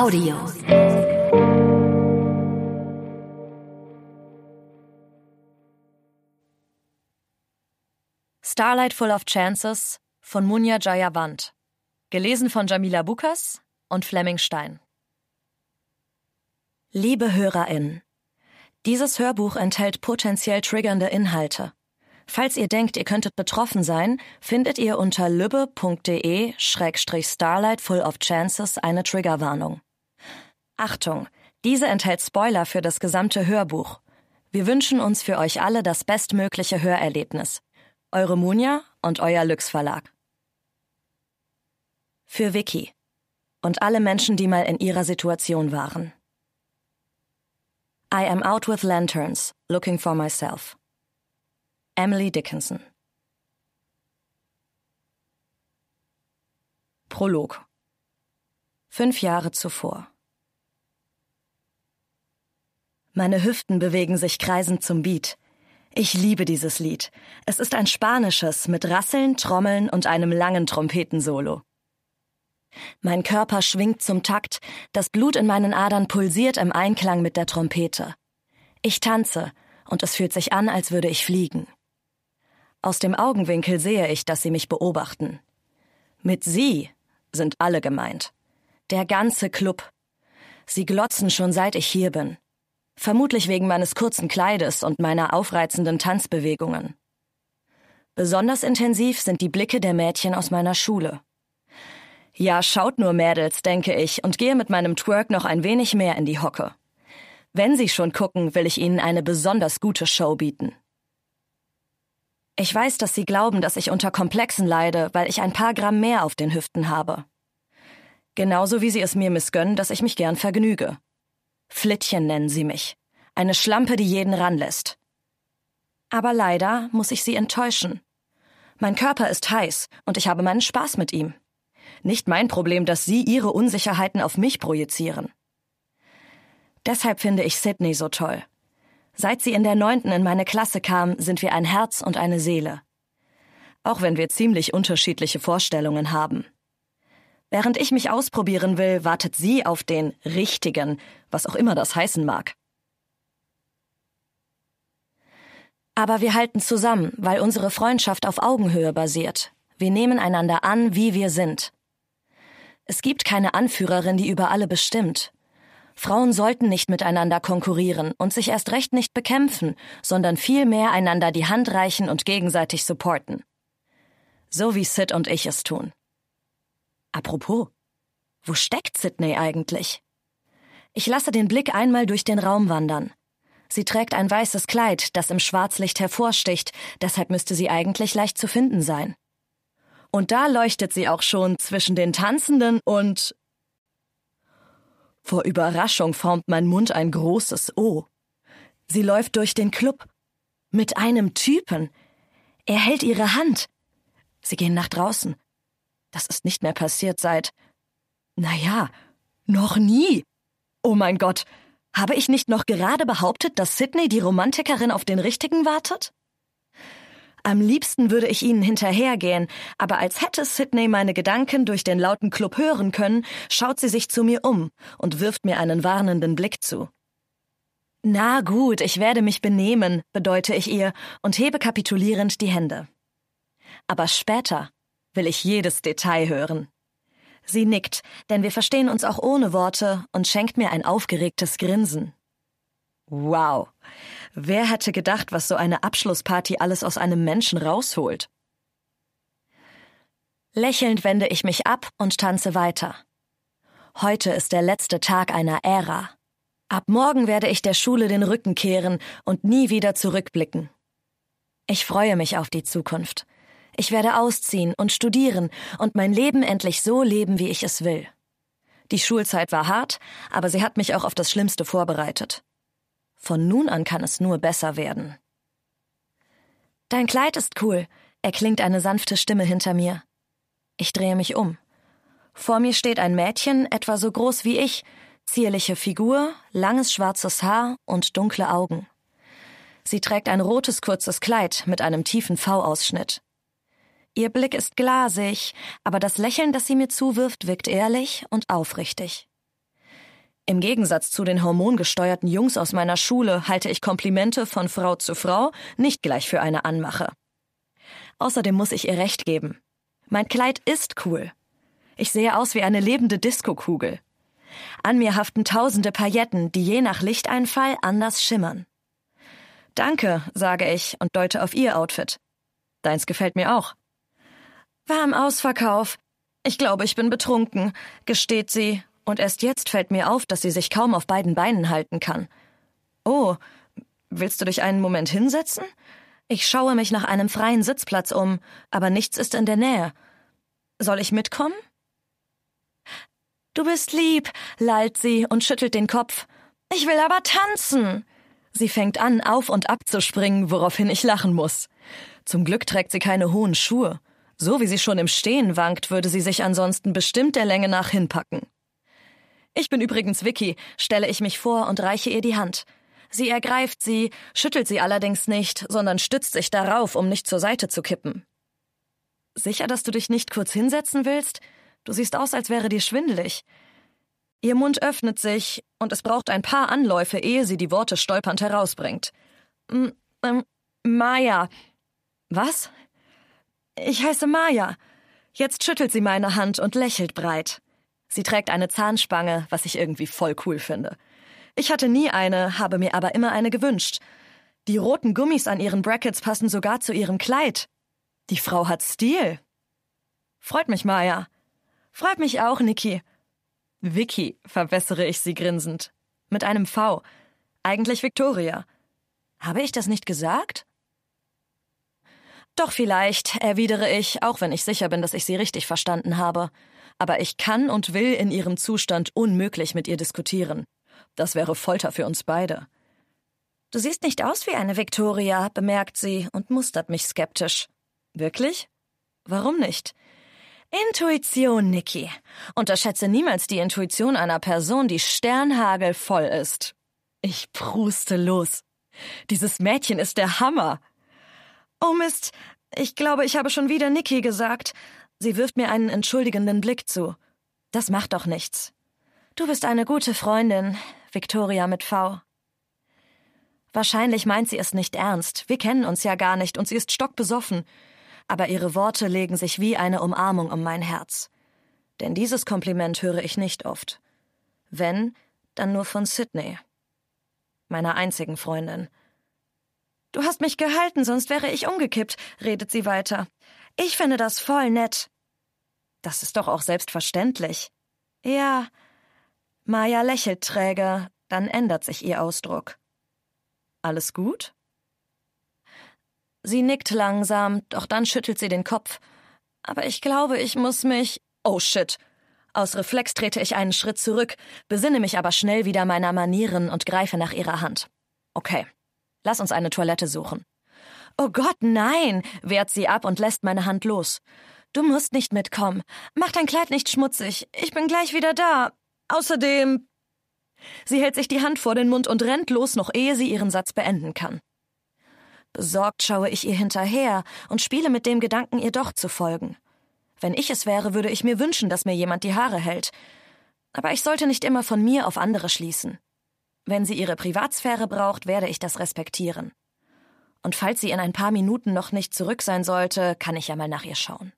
Audio. Starlight Full of Chances von Munja Jayavant. Gelesen von Jamila Bukas und Fleming Stein. Liebe HörerInnen, dieses Hörbuch enthält potenziell triggernde Inhalte. Falls ihr denkt, ihr könntet betroffen sein, findet ihr unter lübbe.de-starlight full of chances eine Triggerwarnung. Achtung, diese enthält Spoiler für das gesamte Hörbuch. Wir wünschen uns für euch alle das bestmögliche Hörerlebnis. Eure Munja und euer Lüx Verlag. Für Vicky und alle Menschen, die mal in ihrer Situation waren. I am out with lanterns, looking for myself. Emily Dickinson. Prolog. Fünf Jahre zuvor. Meine Hüften bewegen sich kreisend zum Beat. Ich liebe dieses Lied. Es ist ein spanisches mit Rasseln, Trommeln und einem langen Trompetensolo. Mein Körper schwingt zum Takt, das Blut in meinen Adern pulsiert im Einklang mit der Trompete. Ich tanze, und es fühlt sich an, als würde ich fliegen. Aus dem Augenwinkel sehe ich, dass sie mich beobachten. Mit sie sind alle gemeint. Der ganze Club. Sie glotzen schon seit ich hier bin. Vermutlich wegen meines kurzen Kleides und meiner aufreizenden Tanzbewegungen. Besonders intensiv sind die Blicke der Mädchen aus meiner Schule. Ja, schaut nur Mädels, denke ich, und gehe mit meinem Twerk noch ein wenig mehr in die Hocke. Wenn sie schon gucken, will ich ihnen eine besonders gute Show bieten. Ich weiß, dass sie glauben, dass ich unter Komplexen leide, weil ich ein paar Gramm mehr auf den Hüften habe. Genauso wie sie es mir missgönnen, dass ich mich gern vergnüge. Flittchen nennen sie mich. Eine Schlampe, die jeden ranlässt. Aber leider muss ich sie enttäuschen. Mein Körper ist heiß und ich habe meinen Spaß mit ihm. Nicht mein Problem, dass Sie Ihre Unsicherheiten auf mich projizieren. Deshalb finde ich Sydney so toll. Seit sie in der neunten in meine Klasse kam, sind wir ein Herz und eine Seele. Auch wenn wir ziemlich unterschiedliche Vorstellungen haben. Während ich mich ausprobieren will, wartet sie auf den richtigen, was auch immer das heißen mag. Aber wir halten zusammen, weil unsere Freundschaft auf Augenhöhe basiert. Wir nehmen einander an, wie wir sind. Es gibt keine Anführerin, die über alle bestimmt. Frauen sollten nicht miteinander konkurrieren und sich erst recht nicht bekämpfen, sondern vielmehr einander die Hand reichen und gegenseitig supporten. So wie Sid und ich es tun. Apropos, wo steckt Sydney eigentlich? Ich lasse den Blick einmal durch den Raum wandern. Sie trägt ein weißes Kleid, das im Schwarzlicht hervorsticht, deshalb müsste sie eigentlich leicht zu finden sein. Und da leuchtet sie auch schon zwischen den Tanzenden und. Vor Überraschung formt mein Mund ein großes O. Sie läuft durch den Club. Mit einem Typen. Er hält ihre Hand. Sie gehen nach draußen. Das ist nicht mehr passiert seit. Naja, noch nie. Oh mein Gott. Habe ich nicht noch gerade behauptet, dass Sydney die Romantikerin auf den Richtigen wartet? Am liebsten würde ich ihnen hinterhergehen, aber als hätte Sydney meine Gedanken durch den lauten Club hören können, schaut sie sich zu mir um und wirft mir einen warnenden Blick zu. Na gut, ich werde mich benehmen, bedeute ich ihr und hebe kapitulierend die Hände. Aber später, will ich jedes Detail hören. Sie nickt, denn wir verstehen uns auch ohne Worte und schenkt mir ein aufgeregtes Grinsen. Wow. Wer hätte gedacht, was so eine Abschlussparty alles aus einem Menschen rausholt? Lächelnd wende ich mich ab und tanze weiter. Heute ist der letzte Tag einer Ära. Ab morgen werde ich der Schule den Rücken kehren und nie wieder zurückblicken. Ich freue mich auf die Zukunft. Ich werde ausziehen und studieren und mein Leben endlich so leben, wie ich es will. Die Schulzeit war hart, aber sie hat mich auch auf das Schlimmste vorbereitet. Von nun an kann es nur besser werden. Dein Kleid ist cool, erklingt eine sanfte Stimme hinter mir. Ich drehe mich um. Vor mir steht ein Mädchen, etwa so groß wie ich, zierliche Figur, langes schwarzes Haar und dunkle Augen. Sie trägt ein rotes kurzes Kleid mit einem tiefen V-Ausschnitt. Ihr Blick ist glasig, aber das Lächeln, das sie mir zuwirft, wirkt ehrlich und aufrichtig. Im Gegensatz zu den hormongesteuerten Jungs aus meiner Schule halte ich Komplimente von Frau zu Frau nicht gleich für eine Anmache. Außerdem muss ich ihr recht geben. Mein Kleid ist cool. Ich sehe aus wie eine lebende Diskokugel. An mir haften tausende Pailletten, die je nach Lichteinfall anders schimmern. Danke, sage ich und deute auf ihr Outfit. Deins gefällt mir auch. War im Ausverkauf. Ich glaube, ich bin betrunken, gesteht sie, und erst jetzt fällt mir auf, dass sie sich kaum auf beiden Beinen halten kann. Oh, willst du dich einen Moment hinsetzen? Ich schaue mich nach einem freien Sitzplatz um, aber nichts ist in der Nähe. Soll ich mitkommen? Du bist lieb, lallt sie und schüttelt den Kopf. Ich will aber tanzen. Sie fängt an, auf und ab zu springen, woraufhin ich lachen muss. Zum Glück trägt sie keine hohen Schuhe. So wie sie schon im Stehen wankt, würde sie sich ansonsten bestimmt der Länge nach hinpacken. Ich bin übrigens Vicky, stelle ich mich vor und reiche ihr die Hand. Sie ergreift sie, schüttelt sie allerdings nicht, sondern stützt sich darauf, um nicht zur Seite zu kippen. Sicher, dass du dich nicht kurz hinsetzen willst? Du siehst aus, als wäre dir schwindelig. Ihr Mund öffnet sich, und es braucht ein paar Anläufe, ehe sie die Worte stolpernd herausbringt. M ähm, Maya. Was? Ich heiße Maya. Jetzt schüttelt sie meine Hand und lächelt breit. Sie trägt eine Zahnspange, was ich irgendwie voll cool finde. Ich hatte nie eine, habe mir aber immer eine gewünscht. Die roten Gummis an ihren Brackets passen sogar zu ihrem Kleid. Die Frau hat Stil. Freut mich, Maya. Freut mich auch, Niki. Vicky, verbessere ich sie grinsend. Mit einem V. Eigentlich Victoria. Habe ich das nicht gesagt? Doch vielleicht, erwidere ich, auch wenn ich sicher bin, dass ich sie richtig verstanden habe. Aber ich kann und will in ihrem Zustand unmöglich mit ihr diskutieren. Das wäre Folter für uns beide. Du siehst nicht aus wie eine Viktoria, bemerkt sie und mustert mich skeptisch. Wirklich? Warum nicht? Intuition, Niki. Unterschätze niemals die Intuition einer Person, die sternhagelvoll ist. Ich pruste los. Dieses Mädchen ist der Hammer. Oh Mist, ich glaube, ich habe schon wieder Niki gesagt. Sie wirft mir einen entschuldigenden Blick zu. Das macht doch nichts. Du bist eine gute Freundin, Victoria mit V. Wahrscheinlich meint sie es nicht ernst. Wir kennen uns ja gar nicht und sie ist stockbesoffen. Aber ihre Worte legen sich wie eine Umarmung um mein Herz. Denn dieses Kompliment höre ich nicht oft. Wenn, dann nur von Sydney, meiner einzigen Freundin. Du hast mich gehalten, sonst wäre ich umgekippt, redet sie weiter. Ich finde das voll nett. Das ist doch auch selbstverständlich. Ja. Maya lächelt träger, dann ändert sich ihr Ausdruck. Alles gut? Sie nickt langsam, doch dann schüttelt sie den Kopf. Aber ich glaube, ich muss mich. Oh shit. Aus Reflex trete ich einen Schritt zurück, besinne mich aber schnell wieder meiner Manieren und greife nach ihrer Hand. Okay, Lass uns eine Toilette suchen. Oh Gott, nein, wehrt sie ab und lässt meine Hand los. Du musst nicht mitkommen. Mach dein Kleid nicht schmutzig. Ich bin gleich wieder da. Außerdem. Sie hält sich die Hand vor den Mund und rennt los, noch ehe sie ihren Satz beenden kann. Besorgt schaue ich ihr hinterher und spiele mit dem Gedanken, ihr doch zu folgen. Wenn ich es wäre, würde ich mir wünschen, dass mir jemand die Haare hält. Aber ich sollte nicht immer von mir auf andere schließen. Wenn sie ihre Privatsphäre braucht, werde ich das respektieren. Und falls sie in ein paar Minuten noch nicht zurück sein sollte, kann ich ja mal nach ihr schauen.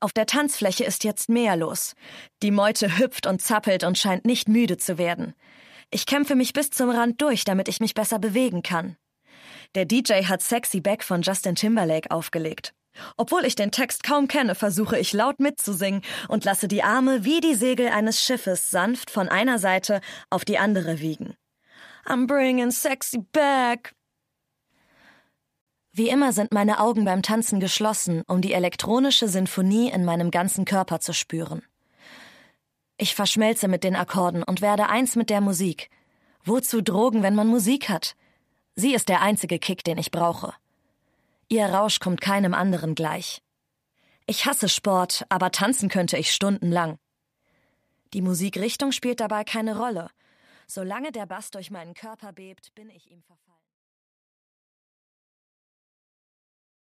Auf der Tanzfläche ist jetzt mehr los. Die Meute hüpft und zappelt und scheint nicht müde zu werden. Ich kämpfe mich bis zum Rand durch, damit ich mich besser bewegen kann. Der DJ hat Sexy Back von Justin Timberlake aufgelegt. Obwohl ich den Text kaum kenne, versuche ich laut mitzusingen und lasse die Arme wie die Segel eines Schiffes sanft von einer Seite auf die andere wiegen. I'm bringing sexy back. Wie immer sind meine Augen beim Tanzen geschlossen, um die elektronische Sinfonie in meinem ganzen Körper zu spüren. Ich verschmelze mit den Akkorden und werde eins mit der Musik. Wozu Drogen, wenn man Musik hat? Sie ist der einzige Kick, den ich brauche. Ihr Rausch kommt keinem anderen gleich. Ich hasse Sport, aber tanzen könnte ich stundenlang. Die Musikrichtung spielt dabei keine Rolle. Solange der Bass durch meinen Körper bebt, bin ich ihm verfolgt.